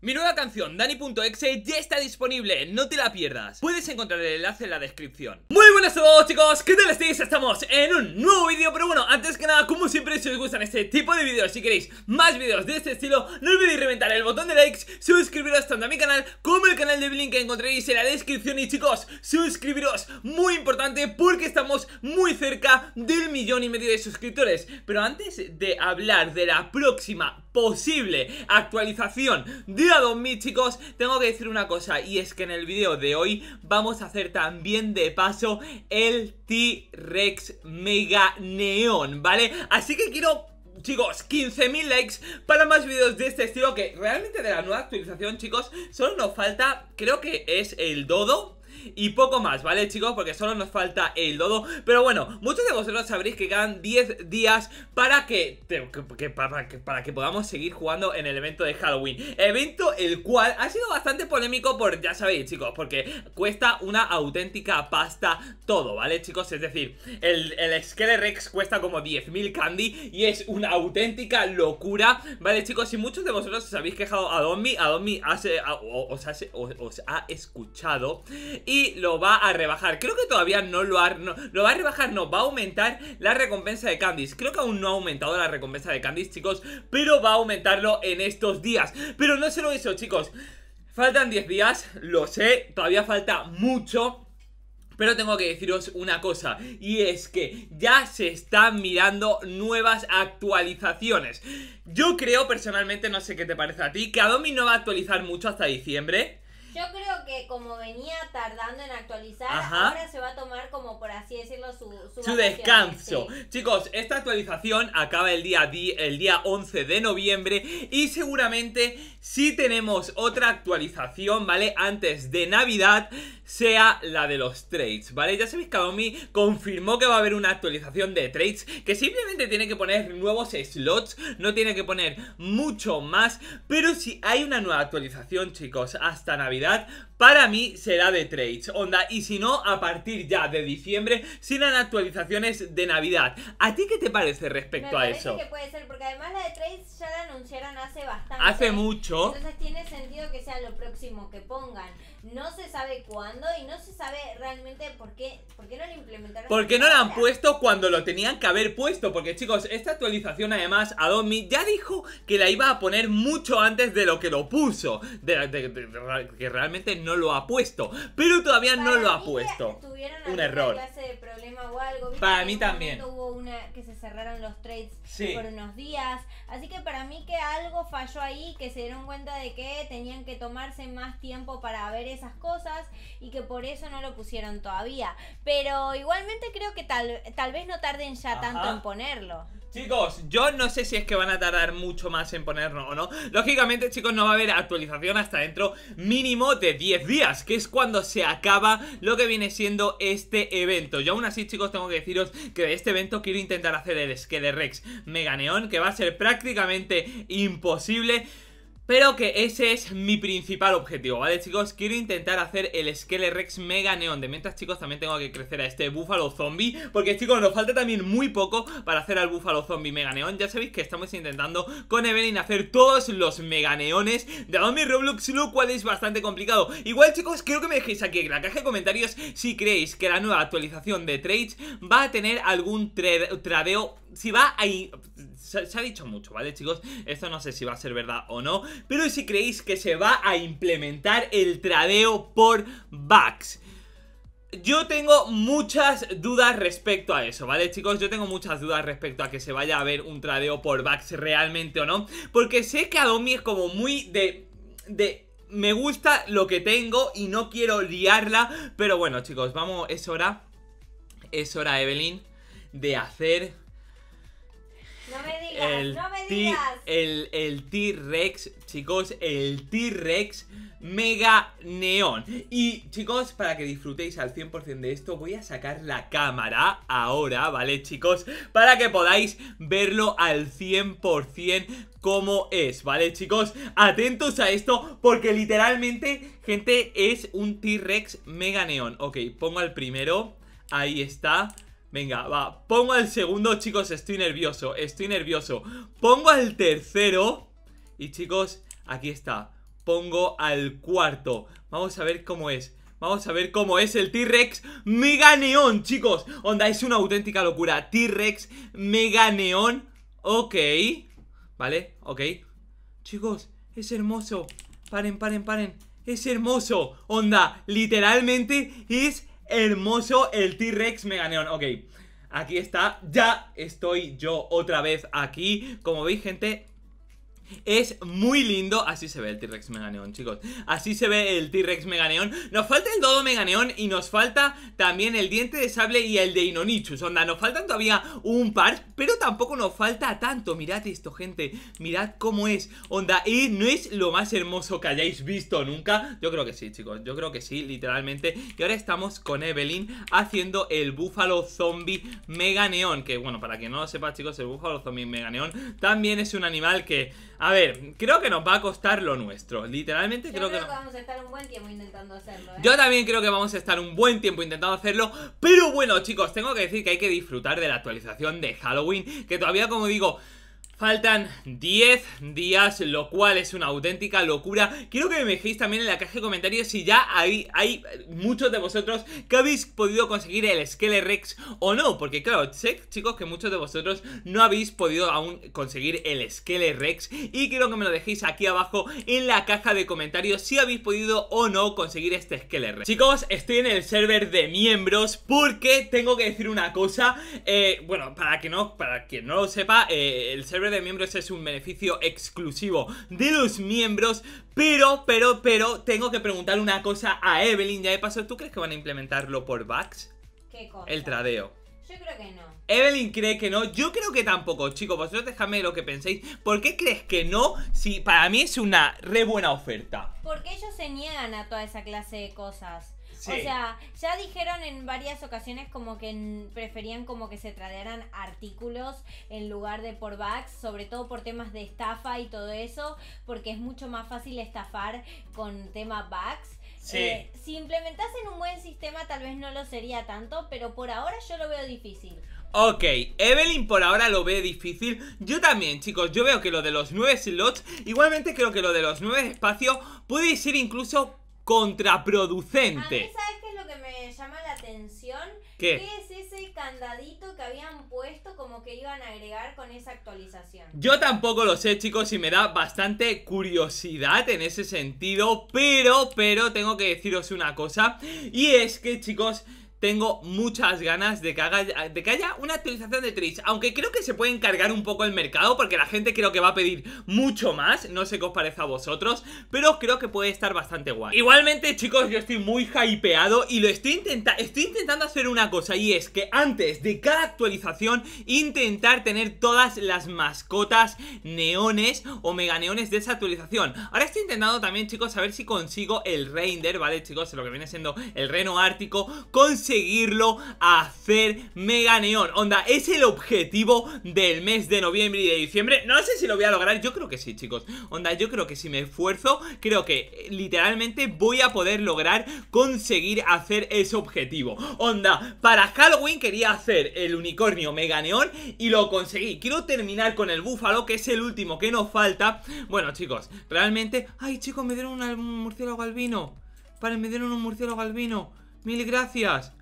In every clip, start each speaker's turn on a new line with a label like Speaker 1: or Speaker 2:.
Speaker 1: Mi nueva canción, Dani.exe, ya está disponible, no te la pierdas. Puedes encontrar el enlace en la descripción. Muy buenas a todos chicos, ¿qué tal estáis? Estamos en un nuevo vídeo, pero bueno, antes que nada, como siempre, si os gustan este tipo de vídeos, si queréis más vídeos de este estilo, no olvidéis reventar el botón de likes, suscribiros tanto a mi canal como el canal de Blink que encontraréis en la descripción. Y chicos, suscribiros, muy importante, porque estamos muy cerca del millón y medio de suscriptores. Pero antes de hablar de la próxima posible actualización de Cuidado mi chicos, tengo que decir una cosa y es que en el video de hoy vamos a hacer también de paso el T-Rex Mega Neon, ¿vale? Así que quiero chicos, 15.000 likes para más videos de este estilo Que realmente de la nueva actualización, chicos, solo nos falta, creo que es el dodo y poco más, ¿vale chicos? Porque solo nos falta el dodo Pero bueno, muchos de vosotros sabréis que quedan 10 días para que, para, que, para que podamos seguir jugando en el evento de Halloween Evento el cual ha sido bastante polémico por, ya sabéis chicos, porque cuesta una auténtica pasta todo, ¿vale chicos? Es decir, el, el Skelerex cuesta como 10.000 candy y es una auténtica locura, ¿vale chicos? Y muchos de vosotros os habéis quejado a Domi, a Domi hace, os, os ha escuchado y lo va a rebajar Creo que todavía no lo, ha, lo va a rebajar, no, va a aumentar la recompensa de Candice Creo que aún no ha aumentado la recompensa de Candice, chicos Pero va a aumentarlo en estos días Pero no solo eso, chicos Faltan 10 días, lo sé, todavía falta mucho pero tengo que deciros una cosa y es que ya se están mirando nuevas actualizaciones. Yo creo personalmente, no sé qué te parece a ti, que Adomi no va a actualizar mucho hasta diciembre.
Speaker 2: Yo creo que como venía tardando en actualizar, ahora se va a tomar como por así decirlo su, descanso.
Speaker 1: Chicos, esta actualización acaba el día, el día 11 de noviembre y seguramente si tenemos otra actualización, ¿vale? Antes de Navidad, sea la de los trades, ¿vale? Ya sabéis que Aomi confirmó que va a haber una actualización de trades que simplemente tiene que poner nuevos slots, no tiene que poner mucho más, pero si hay una nueva actualización, chicos, hasta Navidad, para mí será de trades, onda, y si no, a partir ya de diciembre serán actualizaciones de Navidad. ¿A ti qué te parece respecto a eso? que
Speaker 2: puede ser, porque además la de trades ya la anunciaron hace bastante. Hace mucho. Entonces tiene sentido que sea lo próximo que pongan no se sabe cuándo y no se sabe realmente por qué, por qué no lo implementaron. Porque
Speaker 1: no lo han puesto cuando lo tenían que haber puesto. Porque chicos, esta actualización además, Adomi ya dijo que la iba a poner mucho antes de lo que lo puso. que realmente no lo ha puesto. Pero todavía no lo ha puesto.
Speaker 2: Un error. problema o algo. Para mí también. una que se cerraron los trades por unos días. Así que para mí que algo falló ahí, que se dieron cuenta de que tenían que tomarse más tiempo para ver esas cosas y que por eso no lo pusieron todavía. Pero igualmente creo que tal, tal vez no tarden ya tanto en ponerlo.
Speaker 1: Chicos, yo no sé si es que van a tardar mucho más en ponerlo o no. Lógicamente, chicos, no va a haber actualización hasta dentro mínimo de 10 días, que es cuando se acaba lo que viene siendo este evento. Yo aún así, chicos, tengo que deciros que de este evento quiero intentar hacer el rex Mega Neón, que va a ser prácticamente imposible. Pero que ese es mi principal objetivo, ¿vale chicos? Quiero intentar hacer el Skelerex Mega Neon De mientras chicos también tengo que crecer a este Búfalo Zombie Porque chicos nos falta también muy poco para hacer al Búfalo Zombie Mega Neon Ya sabéis que estamos intentando con Evelyn hacer todos los Mega Neones de Mami Roblox Lo cual es bastante complicado Igual chicos quiero que me dejéis aquí en la caja de comentarios Si creéis que la nueva actualización de Trades va a tener algún tradeo si va a se, ha dicho mucho, ¿vale, chicos? Esto no sé si va a ser verdad o no, pero si creéis que se va a implementar el tradeo por bugs. Yo tengo muchas dudas respecto a eso, ¿vale, chicos? Yo tengo muchas dudas respecto a que se vaya a ver un tradeo por bugs realmente o no, porque sé que Adomi es como muy de... de me gusta lo que tengo y no quiero liarla, pero bueno, chicos, vamos, es hora, es hora, Evelyn, de hacer el El, el T-Rex, chicos, el T-Rex mega neón. Y chicos, para que disfrutéis al 100% de esto, voy a sacar la cámara ahora, ¿vale chicos? Para que podáis verlo al 100% como es, ¿vale chicos? Atentos a esto porque literalmente, gente, es un T-Rex mega neón. Ok, pongo al primero, ahí está. Venga, va, pongo al segundo, chicos, estoy nervioso, estoy nervioso Pongo al tercero Y chicos, aquí está Pongo al cuarto Vamos a ver cómo es Vamos a ver cómo es el T-Rex Mega Neón, chicos Onda, es una auténtica locura T-Rex Mega Neón Ok Vale, ok Chicos, es hermoso Paren, paren, paren Es hermoso Onda, literalmente es hermoso el T-Rex Meganeon Ok, aquí está, ya estoy yo otra vez aquí. Como veis, gente, es muy lindo, así se ve el T-Rex Mega chicos Así se ve el T-Rex Mega Nos falta el Dodo Mega y nos falta también el Diente de Sable y el de Inonichus Onda, nos faltan todavía un par, pero tampoco nos falta tanto Mirad esto, gente, mirad cómo es Onda, y no es lo más hermoso que hayáis visto nunca Yo creo que sí, chicos, yo creo que sí, literalmente Y ahora estamos con Evelyn haciendo el Búfalo Zombie Mega Que bueno, para quien no lo sepa, chicos, el Búfalo Zombie Mega también es un animal que... A ver, creo que nos va a costar lo nuestro. Literalmente Yo creo, que,
Speaker 2: vamos a estar un buen tiempo intentando hacerlo. ¿eh?
Speaker 1: Yo también creo que vamos a estar un buen tiempo intentando hacerlo. Pero bueno, chicos, tengo que decir que hay que disfrutar de la actualización de Halloween. Que todavía, como digo, Faltan 10 días, lo cual es una auténtica locura. Quiero que me dejéis también en la caja de comentarios si ya hay, hay muchos de vosotros que habéis podido conseguir el Rex o no. Porque claro, sé chicos que muchos de vosotros no habéis podido aún conseguir el Rex Y quiero que me lo dejéis aquí abajo en la caja de comentarios si habéis podido o no conseguir este Rex Chicos, estoy en el server de miembros porque tengo que decir una cosa. Eh, bueno, para que no, para quien no lo sepa, eh, el server de Miembros es un beneficio exclusivo de los miembros, pero, pero, pero, tengo que preguntar una cosa a Evelyn, ya de paso, ¿tú crees que van a implementarlo por bugs? El tradeo.
Speaker 2: Yo creo que no.
Speaker 1: Evelyn cree que no, yo creo que tampoco, chicos, vosotros dejadme lo que penséis. ¿Por qué crees que no? Si para mí es una re buena oferta.
Speaker 2: Porque ellos se niegan a toda esa clase de cosas. O sea, ya dijeron en varias ocasiones como que preferían como que se tradearan artículos en lugar de por bugs, sobre todo por temas de estafa y todo eso, porque es mucho más fácil estafar con tema bugs. Sí. Eh, si implementasen un buen sistema tal vez no lo sería tanto, pero por ahora yo lo veo difícil.
Speaker 1: Ok, Evelyn por ahora lo ve difícil. Yo también, chicos, yo veo que lo de los nueve slots, igualmente creo que lo de los nueve espacios puede ser incluso contraproducente. ¿sabes qué es lo que me
Speaker 2: llama la atención? ¿Qué? ¿Qué? es ese candadito que habían puesto como que iban a agregar con esa
Speaker 1: actualización? Yo tampoco lo sé, chicos, y me da bastante curiosidad en ese sentido, pero, pero tengo que deciros una cosa, y es que, chicos, tengo muchas ganas de que, de que haya una actualización de Trish Aunque creo que se puede encargar un poco el mercado Porque la gente creo que va a pedir mucho más No sé qué os parece a vosotros Pero creo que puede estar bastante guay Igualmente chicos yo estoy muy hypeado Y lo estoy, intenta estoy intentando hacer una cosa Y es que antes de cada actualización Intentar tener todas las mascotas neones O mega neones de esa actualización Ahora estoy intentando también chicos a ver si consigo el reindeer, Vale chicos, lo que viene siendo el reno ártico Consigo conseguirlo hacer Mega Neón Onda, es el objetivo del mes de noviembre y de diciembre No sé si lo voy a lograr, yo creo que sí, chicos Onda, yo creo que si me esfuerzo Creo que eh, literalmente voy a poder lograr conseguir hacer ese objetivo Onda, para Halloween quería hacer el unicornio Mega Neón Y lo conseguí Quiero terminar con el búfalo, que es el último que nos falta Bueno, chicos, realmente... ¡Ay, chicos, me dieron un murciélago albino! Para, me dieron un murciélago albino Mil gracias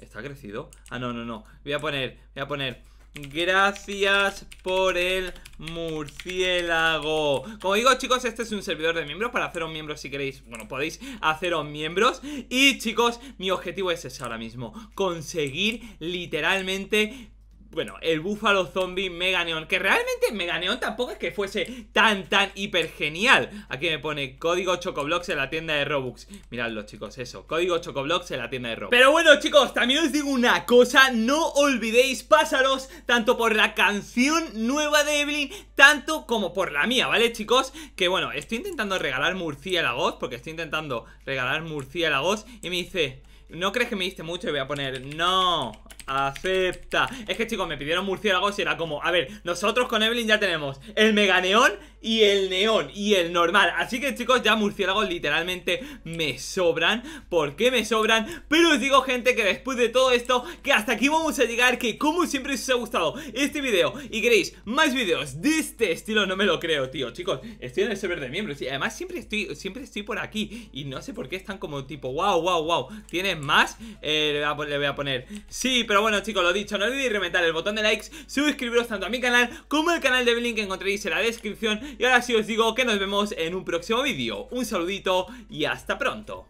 Speaker 1: ¿está crecido? Ah, no, no, no. Voy a poner, voy a poner. Gracias por el murciélago Como digo chicos, este es un servidor de miembros Para haceros miembros si queréis, bueno, podéis haceros miembros Y chicos, mi objetivo es ese ahora mismo Conseguir literalmente bueno, el búfalo zombie Mega Neon, que realmente Mega Neon tampoco es que fuese tan, tan hiper genial. Aquí me pone código Chocoblox en la tienda de Robux. Miradlo, chicos, eso, código Chocoblox en la tienda de Robux. Pero bueno, chicos, también os digo una cosa, no olvidéis pasaros tanto por la canción nueva de Evelyn, tanto como por la mía, ¿vale, chicos? Que bueno, estoy intentando regalar voz. porque estoy intentando regalar voz. y me dice... ¿No crees que me diste mucho? Y voy a poner, no, Acepta. Es que, chicos, me pidieron murciélagos y era como, a ver, nosotros con Evelyn ya tenemos el mega neón y el neón y el normal. Así que, chicos, ya murciélagos literalmente me sobran. ¿Por qué me sobran? Pero os digo, gente, que después de todo esto, que hasta aquí vamos a llegar. Que como siempre, os ha gustado este video y queréis más videos de este estilo, no me lo creo, tío. Chicos, estoy en el server de miembros y además siempre estoy, siempre estoy por aquí. Y no sé por qué están como tipo, wow, wow, wow. ¿Tienes más? Eh, le voy a poner, sí, pero bueno chicos, lo dicho, no olvidéis reventar el botón de likes Suscribiros tanto a mi canal como al canal de Blink que encontraréis en la descripción Y ahora sí os digo que nos vemos en un próximo vídeo Un saludito y hasta pronto